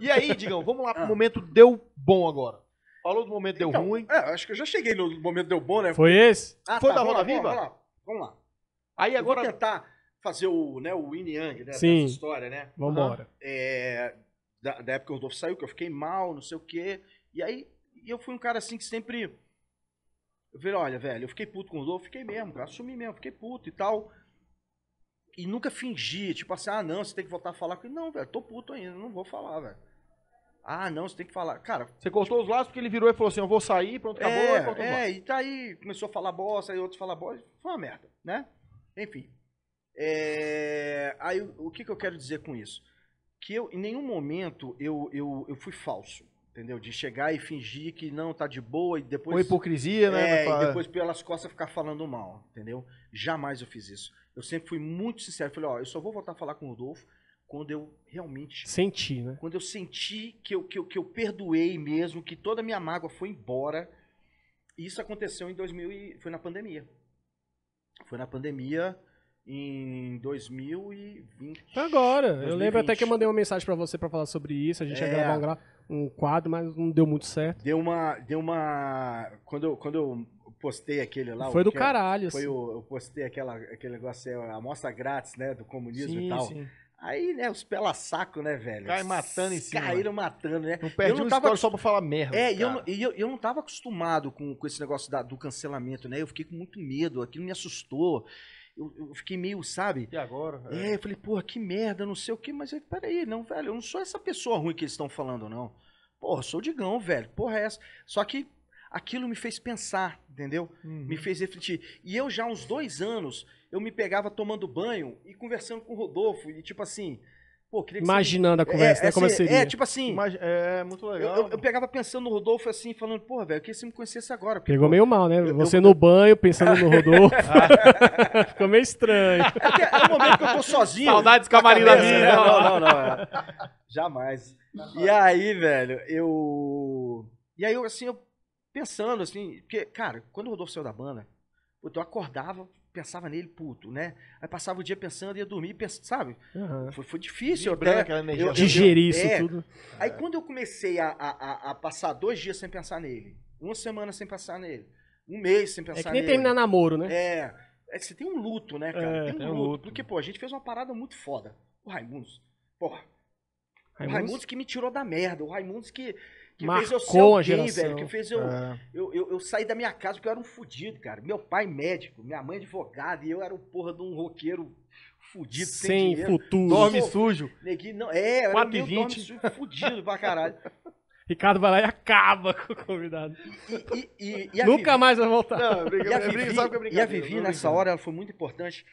E aí, Digão, vamos lá pro ah. momento deu bom agora. Falou do momento deu então, ruim. É, acho que eu já cheguei no momento deu bom, né? Foi esse? Ah, Foi tá, da vamos Roda Viva? Vamos lá. Vamos lá. Aí Eu agora. vou tentar fazer o, né, o Yin Yang, né? Sim. Dessa história, né? Vamos É, da, da época que o Rodolfo saiu, que eu fiquei mal, não sei o quê. E aí, eu fui um cara assim que sempre. Eu falei, olha, velho, eu fiquei puto com o Rodolfo, fiquei mesmo, cara, assumi mesmo, fiquei puto e tal. E nunca fingi, tipo assim, ah, não, você tem que voltar a falar. com ele, não, velho, tô puto ainda, não vou falar, velho. Ah, não, você tem que falar. Cara. Você cortou os laços porque ele virou e falou assim: eu vou sair, pronto, é, acabou, então é, É, e tá aí, começou a falar bosta, aí outros falar bosta, foi uma merda, né? Enfim. É, aí o que, que eu quero dizer com isso? Que eu, em nenhum momento, eu, eu, eu fui falso entendeu? De chegar e fingir que não tá de boa e depois. Ou hipocrisia, né? É, e depois pelas costas ficar falando mal, entendeu? Jamais eu fiz isso. Eu sempre fui muito sincero. Falei, ó, eu só vou voltar a falar com o Rodolfo quando eu realmente. Senti, né? Quando eu senti que eu, que eu, que eu perdoei mesmo, que toda a minha mágoa foi embora. Isso aconteceu em 2000 e foi na pandemia. Foi na pandemia em 2020. Agora, 2020. eu lembro até que eu mandei uma mensagem para você para falar sobre isso, a gente é... ia gravar um, gra... um, quadro, mas não deu muito certo. Deu uma deu uma quando eu, quando eu postei aquele lá, foi do é, caralho. Foi assim. o, eu postei aquela aquele negócio é a amostra grátis, né, do comunismo sim, e tal. Sim. Aí, né, os pela saco, né, velho? Cai matando em cima. Caíram matando, né? Não perde eu não um só pra falar merda. É, e eu, não, eu, eu não tava acostumado com, com esse negócio da, do cancelamento, né? Eu fiquei com muito medo, aquilo me assustou. Eu, eu fiquei meio, sabe? E agora? É, é eu falei, porra, que merda, não sei o quê. Mas peraí, não, velho, eu não sou essa pessoa ruim que eles estão falando, não. Porra, sou o Digão, velho. Porra, é essa. Só que aquilo me fez pensar, entendeu? Uhum. Me fez refletir. E eu já uns dois anos, eu me pegava tomando banho e conversando com o Rodolfo, e tipo assim... Pô, que Imaginando você... a é, conversa, né? é, né? Assim, Como é seria. É, tipo assim... Imag... É, é, muito legal. Eu, eu, eu, pegava pensando no Rodolfo, assim, falando, porra, velho, eu queria que você me conhecesse agora. Porque, Pegou pô, meio mal, né? Eu, você no banho, pensando no Rodolfo. Ficou meio estranho. É, é, é momento que eu tô sozinho. Saudades do camarim da vida, Né? Não, não, não. não Jamais. E aí, velho, eu... E aí, assim, eu pensando assim, porque, cara, quando o Rodolfo saiu da banda, puto, eu acordava, pensava nele, puto, né? Aí passava o dia pensando, ia dormir, pensando, sabe? Uhum. Foi, foi, difícil até, eu, eu, digerir eu, isso é. tudo. Aí quando eu comecei a, a, a, passar dois dias sem pensar nele, uma semana sem pensar nele, um mês sem pensar nele. É que nem nele. terminar namoro, né? É. é você tem um luto, né, cara? É, tem um, tem um luto, luto. Porque, pô, a gente fez uma parada muito foda. O Raimundos, porra. Raimundos? O Raimundos que me tirou da merda. O Raimundos que que marcou a geração. Velho, que fez eu, é. eu, eu, eu, sair da minha casa porque eu era um fudido, cara. Meu pai médico, minha mãe advogada e eu era um porra de um roqueiro fudido, sem, sem futuro. Dorme sujo. Neguinho, não, é, eu 4 era meu dorme sujo, fudido pra caralho. Ricardo vai lá e acaba com o convidado. E, e, e, Nunca mais vai voltar. Não, é briga, é e a Vivi, briga, e a Vivi nessa hora, ela foi muito importante,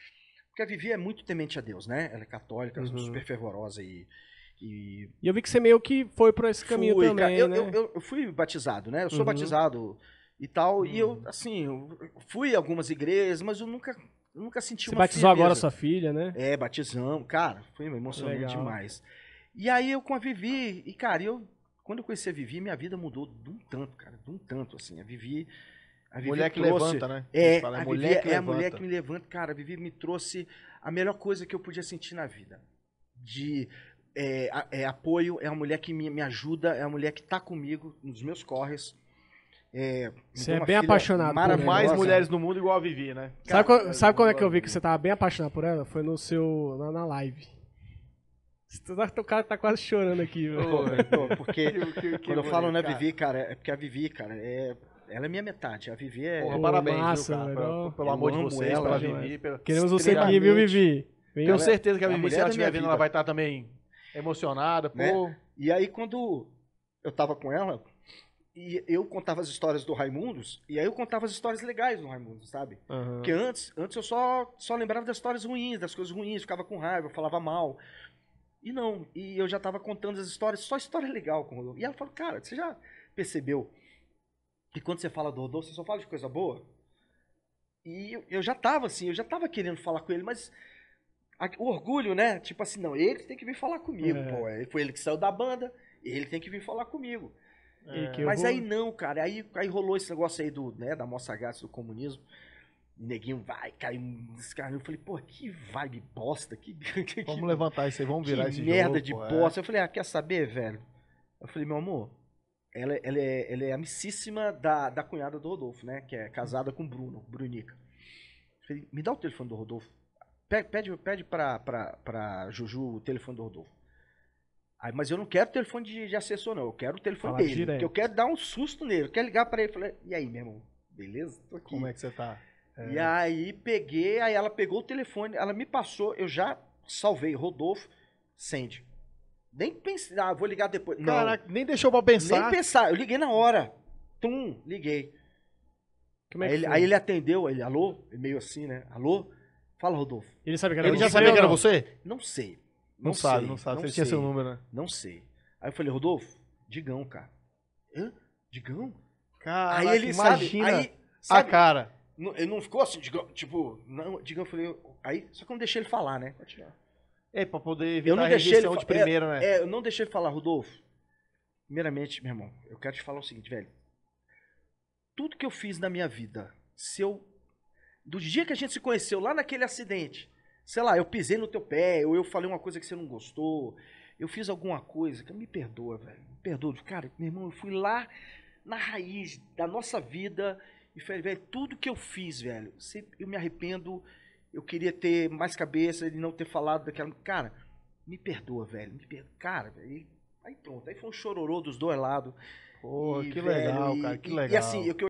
porque a Vivi é muito temente a Deus, né? Ela é católica, é uhum. super fervorosa e e... e eu vi que você meio que foi para esse caminho fui, também, cara, né? Eu, eu, fui batizado, né? Eu sou uhum. batizado e tal. Uhum. E eu, uhum. assim, eu fui a algumas igrejas, mas eu nunca, nunca senti você uma batizou firmeza. agora sua filha, né? É, batizamos. Cara, foi emocionante Legal. demais. E aí eu com a Vivi, e cara, eu quando eu conheci a Vivi, minha vida mudou de um tanto, cara, de um tanto, assim. A Vivi. A Vivi mulher que trouxe, levanta, né? É, fala, a, é a mulher Vivi, que é levanta. É a mulher que me levanta. Cara, a Vivi me trouxe a melhor coisa que eu podia sentir na vida. De é, é, apoio, é a mulher que me, me ajuda, é a mulher que tá comigo nos meus corres. É, você é bem apaixonado por ela. Mais mulheres no mundo igual a Vivi, né? Sabe, Cara, qual, sabe quando é que eu vi que você tava bem apaixonado por ela? Foi no seu. na, na live. Tá, o cara tá quase chorando aqui, velho. porque quando eu falo né, Vivi, cara, é porque a Vivi, cara, é, ela é minha metade. A Vivi é. Porra, parabéns, massa, viu, cara, pelo, amor de vocês, ela, pela Vivi. Pela... Queremos você aqui, viu, Vivi? Vem Tenho certeza que a Vivi, a se ela estiver vindo, ela vai estar tá também Emocionada, né? pô. E aí, quando eu tava com ela, e eu contava as histórias do Raimundos, e aí eu contava as histórias legais do Raimundos, sabe? Uhum. Porque antes, antes eu só, só lembrava das histórias ruins, das coisas ruins, ficava com raiva, falava mal. E não, e eu já tava contando as histórias, só história legal com o Rodolfo. E ela falou, cara, você já percebeu que quando você fala do Rodolfo, você só fala de coisa boa? E eu, eu já tava assim, eu já tava querendo falar com ele, mas o orgulho, né? Tipo assim, não, ele tem que vir falar comigo, é. pô. É, foi ele que saiu da banda, ele tem que vir falar comigo. É. Mas vou... aí não, cara. Aí, aí rolou esse negócio aí do, né, da moça gata do comunismo. neguinho vai, caiu nesse cara. Eu falei, pô, que vibe bosta. Que, que vamos que, levantar isso aí, vamos virar esse merda jogo, de pô, é. bosta. É. Eu falei, ah, quer saber, velho? Eu falei, meu amor, ela, ela, é, ela é amicíssima da, da cunhada do Rodolfo, né? Que é casada com o Bruno, Brunica. Eu falei, me dá o telefone do Rodolfo. Pede, pede pra, pra, pra Juju o telefone do Rodolfo. Aí, mas eu não quero telefone de, de assessor, não. Eu quero o telefone Fala dele. Porque eu quero dar um susto nele. Eu quero ligar pra ele e falar, e aí, meu irmão? Beleza? Tô aqui. Como é que você tá? É... E aí peguei, aí ela pegou o telefone, ela me passou, eu já salvei, Rodolfo, sende. Nem pensei, ah, vou ligar depois. Caraca, não. nem deixou pra pensar. Nem pensar, eu liguei na hora. Tum, liguei. É aí, ele, aí, ele, atendeu, ele, alô? Meio assim, né? Alô? Fala, Rodolfo. Ele sabe que era Ele já sabia que era você? Não sei. Não, não sei, sabe, não sabe. você ele tinha seu número, né? Não sei. Aí eu falei, Rodolfo, Digão, cara. Hã? Digão? Cara, aí ele imagina sabe, aí, sabe, a cara. Não, ele não ficou assim, Digão, tipo, não, Digão, eu falei, aí, só que eu não deixei ele falar, né? É, pra poder evitar eu não a deixei ele de primeira, é, né? É, eu não deixei ele falar, Rodolfo. Primeiramente, meu irmão, eu quero te falar o seguinte, velho. Tudo que eu fiz na minha vida, se eu do dia que a gente se conheceu, lá naquele acidente, sei lá, eu pisei no teu pé, ou eu falei uma coisa que você não gostou, eu fiz alguma coisa, que me perdoa, velho. Me perdoa. Cara, meu irmão, eu fui lá na raiz da nossa vida e falei, velho, tudo que eu fiz, velho, eu me arrependo, eu queria ter mais cabeça e não ter falado daquela. Cara, me perdoa, velho. Me perdoa. Cara, velho. Aí pronto, aí foi um chororô dos dois lados. Pô, e, que velho, legal, cara, que legal. E, e assim, eu,